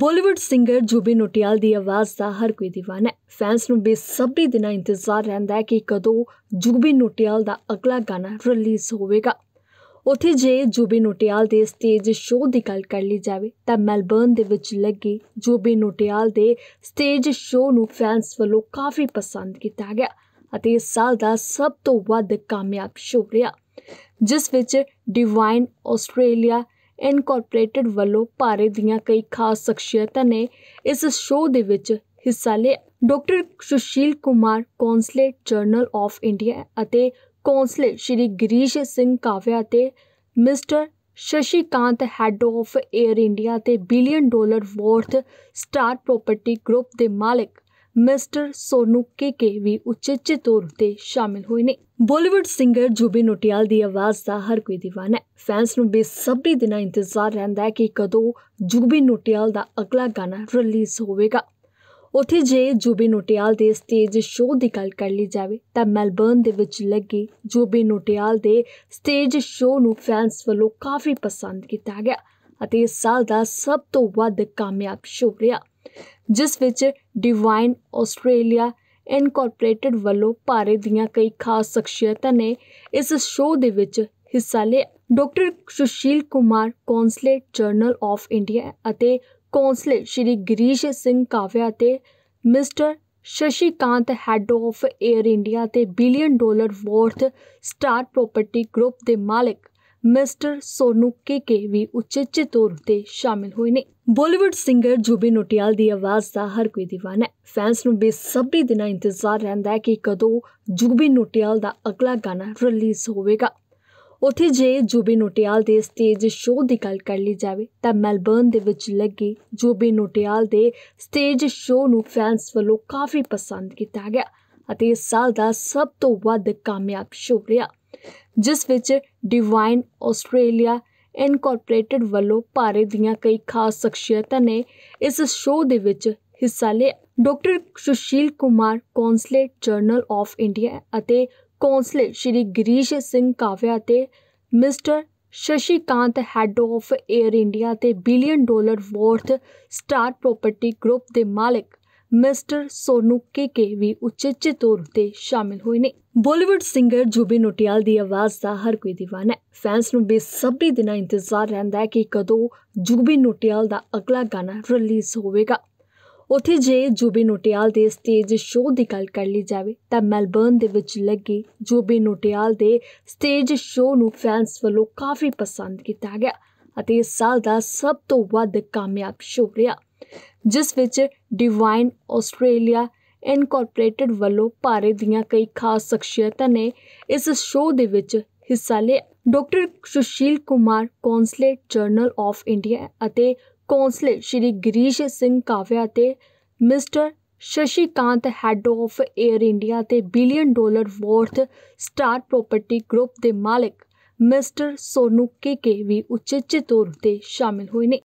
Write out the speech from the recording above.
Bollywood singer ਜੁਬੀ ਨੋਟਿਆਲ ਦੀ ਆਵਾਜ਼ ਦਾ ਹਰ ਕੋਈ دیਵਾਨਾ ਹੈ ਫੈਨਸ ਨੂੰ ਬੇਸਬਰੀ ਦੇ ਨਾਲ ਇੰਤਜ਼ਾਰ ਰਹਿੰਦਾ ਹੈ ਕਿ ਕਦੋਂ ਜੁਬੀ ਨੋਟਿਆਲ ਦਾ ਅਗਲਾ ਗਾਣਾ ਰਿਲੀਜ਼ ਹੋਵੇਗਾ ਉਥੇ ਜੇ ਜੁਬੀ ਨੋਟਿਆਲ ਦੇ ਸਟੇਜ ਸ਼ੋਅ ਦੀ ਗੱਲ ਕਰ ਲਈ ਜਾਵੇ ਤਾਂ ਮੈਲਬਰਨ ਦੇ ਵਿੱਚ ਲੱਗੇ ਜੁਬੀ ਨੋਟਿਆਲ ਦੇ ਸਟੇਜ ਸ਼ੋਅ ਨੂੰ ਫੈਨਸ ਵੱਲੋਂ ਕਾਫੀ ਪਸੰਦ ਕੀਤਾ ਗਿਆ ਅਤੇ ਇਸ ਸਾਲ ਦਾ ਸਭ ਤੋਂ ਵੱਧ ਕਾਮਯਾਬ ਸ਼ੋਅ ਰਿਹਾ ਜਿਸ ਵਿੱਚ ਡਿਵਾਈਨ ਆਸਟ੍ਰੇਲੀਆ ਇਨਕੋਰਪੋਰੇਟਡ ਵੱਲੋਂ ਭਾਰਤ ਦੀਆਂ ਕਈ ਖਾਸ ਸ਼ਖਸੀਅਤਾਂ ਨੇ ਇਸ ਸ਼ੋਅ ਦੇ ਵਿੱਚ ਹਿੱਸਾ ਲਿਆ। Doctor Sushil Kumar consulate general of India ਅਤੇ ਕੌਂਸਲੇਟ ਸ਼੍ਰੀ ਗਰੀਸ਼ ਸਿੰਘ ਕਾਵਿਆ ਅਤੇ mister Shashikant head of Air India ਤੇ billion dollar worth Star Property Group ਦੇ ਮਾਲਕ ਮਿਸਟਰ ਸੋਨੂ ਕੇਕੇ ਵੀ ਉੱਚੇ ਤੌਰ ਤੇ ਸ਼ਾਮਿਲ ਹੋਏ ਨੇ। ਬਾਲੀਵੁੱਡ ਸਿੰਗਰ ਜੁਬੀ ਨੋਟਿਆਲ ਦੀ ਆਵਾਜ਼ ਦਾ ਹਰ ਕੋਈ دیਵਾਨਾ ਹੈ ਫੈਨਸ ਨੂੰ ਬੇਸਬਰੀ ਦੇ ਨਾਲ ਇੰਤਜ਼ਾਰ ਰਹਿੰਦਾ ਹੈ ਕਿ ਕਦੋਂ ਜੁਬੀ ਨੋਟਿਆਲ ਦਾ ਅਗਲਾ ਗਾਣਾ ਰਿਲੀਜ਼ ਹੋਵੇਗਾ ਉਥੇ ਜੇ ਜੁਬੀ ਨੋਟਿਆਲ ਦੇ ਸਟੇਜ ਸ਼ੋਅ ਦੀ ਗੱਲ ਕਰ ਲਈ ਜਾਵੇ ਤਾਂ ਮੈਲਬਰਨ ਦੇ ਵਿੱਚ ਲੱਗੇ ਜੁਬੀ ਨੋਟਿਆਲ ਦੇ ਸਟੇਜ ਸ਼ੋਅ ਨੂੰ ਫੈਨਸ ਵੱਲੋਂ ਕਾਫੀ ਪਸੰਦ ਕੀਤਾ ਗਿਆ ਅਤੇ ਇਸ ਸਾਲ ਦਾ ਸਭ ਤੋਂ ਵੱਧ ਕਾਮਯਾਬ ਸ਼ੋਅ ਰਿਹਾ ਜਿਸ ਵਿੱਚ ਡਿਵਾਈਨ ਆਸਟ੍ਰੇਲੀਆ ਇਨਕੋਰਪੋਰੇਟਡ ਵੱਲੋਂ ਭਾਰਤ ਦੀਆਂ ਕਈ ਖਾਸ ਸ਼ਖਸੀਅਤਾਂ ਨੇ ਇਸ ਸ਼ੋਅ ਦੇ ਵਿੱਚ ਹਿੱਸਾ ਲਿਆ doctor Sushil Kumar consulate general of India ਅਤੇ ਕੌਂਸਲੇਟ ਸ਼੍ਰੀ ਗਰੀਸ਼ ਸਿੰਘ ਕਾਵਿਆ ਅਤੇ mister Shashikant head of Air India ਤੇ billion dollar worth Star Property Group ਦੇ ਮਾਲਕ ਮਿਸਟਰ ਸੋਨੂ ਕੇਕੇ ਵੀ ਉੱਚੇ ਉਚੇਚੇ ਤੌਰ ਤੇ ਸ਼ਾਮਿਲ ਹੋਏ ਨੇ ਬਾਲੀਵੁੱਡ ਸਿੰਗਰ ਜੁਬੀ ਨੋਟਿਆਲ ਦੀ ਆਵਾਜ਼ ਦਾ ਹਰ ਕੋਈ دیਵਾਨਾ ਹੈ ਫੈਨਸ ਨੂੰ ਬੇਸਬਰੀ ਦਿਨਾਂ ਇੰਤਜ਼ਾਰ ਰਹਿੰਦਾ ਹੈ ਕਿ ਕਦੋਂ ਜੁਬੀ ਨੋਟਿਆਲ ਦਾ ਅਗਲਾ ਗਾਣਾ ਰਿਲੀਜ਼ ਹੋਵੇਗਾ ਉੱਥੇ ਜੇ ਜੁਬੀ ਨੋਟਿਆਲ ਦੇ ਸਟੇਜ ਸ਼ੋਅ ਦੀ ਗੱਲ ਕਰ ਲਈ ਜਾਵੇ ਤਾਂ ਮੈਲਬਰਨ ਦੇ ਵਿੱਚ ਲੱਗੇ ਜੁਬੀ ਨੋਟਿਆਲ ਦੇ ਸਟੇਜ ਸ਼ੋਅ ਨੂੰ ਫੈਨਸ ਵੱਲੋਂ ਕਾਫੀ ਪਸੰਦ ਕੀਤਾ ਗਿਆ ਅਤੇ ਇਸ ਸਾਲ ਦਾ ਸਭ ਤੋਂ ਵੱਧ ਕਾਮਯਾਬ ਸ਼ੋਅ ਰਿਹਾ ਜਿਸ ਵਿੱਚ ਡਿਵਾਈਨ ਆਸਟ੍ਰੇਲੀਆ ਇਨਕੋਰਪੋਰੇਟਡ ਵੱਲੋਂ ਭਾਰਤ ਦੀਆਂ ਕਈ ਖਾਸ ਸ਼ਖਸੀਅਤਾਂ ਨੇ ਇਸ ਸ਼ੋਅ ਦੇ ਵਿੱਚ ਹਿੱਸਾ ਲਿਆ doctor Sushil Kumar consulate general of India ਅਤੇ ਕੌਂਸਲੇਟ ਸ਼੍ਰੀ ਗਰੀਸ਼ ਸਿੰਘ ਕਾਵਿਆ ਤੇ mister Shashikant head of Air India ਤੇ billion dollar worth Star Property Group ਦੇ ਮਾਲਕ ਮਿਸਟਰ ਸੋਨੂ ਕੇਕੇ ਵੀ ਉਚੇਚੇ ਤੌਰ ਤੇ ਸ਼ਾਮਿਲ ਹੋਏ ਨੇ ਬਾਲੀਵੁੱਡ ਸਿੰਗਰ ਜੁਬੀ ਨੋਟਿਆਲ ਦੀ ਆਵਾਜ਼ ਦਾ ਹਰ ਕੋਈ دیਵਾਨਾ ਹੈ ਫੈਨਸ ਨੂੰ ਬੇਸਬਰੀ ਦੇ ਨਾਲ ਇੰਤਜ਼ਾਰ ਰਹਿੰਦਾ ਹੈ ਕਿ ਕਦੋਂ ਜੁਬੀ ਨੋਟਿਆਲ ਦਾ ਅਗਲਾ ਗਾਣਾ ਰਿਲੀਜ਼ ਹੋਵੇਗਾ ਉੱਥੇ ਜੇ ਜੁਬੀ ਨੋਟਿਆਲ ਦੇ ਸਟੇਜ ਸ਼ੋਅ ਦੀ ਗੱਲ ਕਰ ਲਈ ਜਾਵੇ ਤਾਂ ਮੈਲਬਰਨ ਦੇ ਵਿੱਚ ਲੱਗੀ ਜੁਬੀ ਨੋਟਿਆਲ ਦੇ ਸਟੇਜ ਸ਼ੋਅ ਨੂੰ ਫੈਨਸ ਵੱਲੋਂ ਕਾਫੀ ਪਸੰਦ ਕੀਤਾ ਗਿਆ ਅਤੇ ਇਸ ਸਾਲ ਦਾ ਸਭ ਤੋਂ ਵੱਧ ਕਾਮਯਾਬ ਸ਼ੋਅ ਰਿਹਾ ਜਿਸ ਵਿੱਚ ਡਿਵਾਈਨ ਆਸਟ੍ਰੇਲੀਆ ਇਨਕੋਰਪੋਰੇਟਡ ਵੱਲੋਂ ਭਾਰਤ ਦੀਆਂ ਕਈ ਖਾਸ ਸ਼ਖਸੀਅਤਾਂ ਨੇ ਇਸ ਸ਼ੋਅ ਦੇ ਵਿੱਚ ਹਿੱਸਾ ਲਿਆ doctor Sushil Kumar consulate general of India ਅਤੇ ਕੌਂਸਲੇ ਸ਼੍ਰੀ ਗਰੀਸ਼ ਸਿੰਘ ਕਾਵਿਆ ਤੇ mister Shashikant head of Air India ਤੇ billion dollar worth Star Property Group ਦੇ ਮਾਲਕ ਮਿਸਟਰ ਸੋਨੂ ਕੇ ਕੇ ਵੀ ਉੱਚੇ ਤੌਰ ਤੇ ਸ਼ਾਮਿਲ ਹੋਏ ਨੇ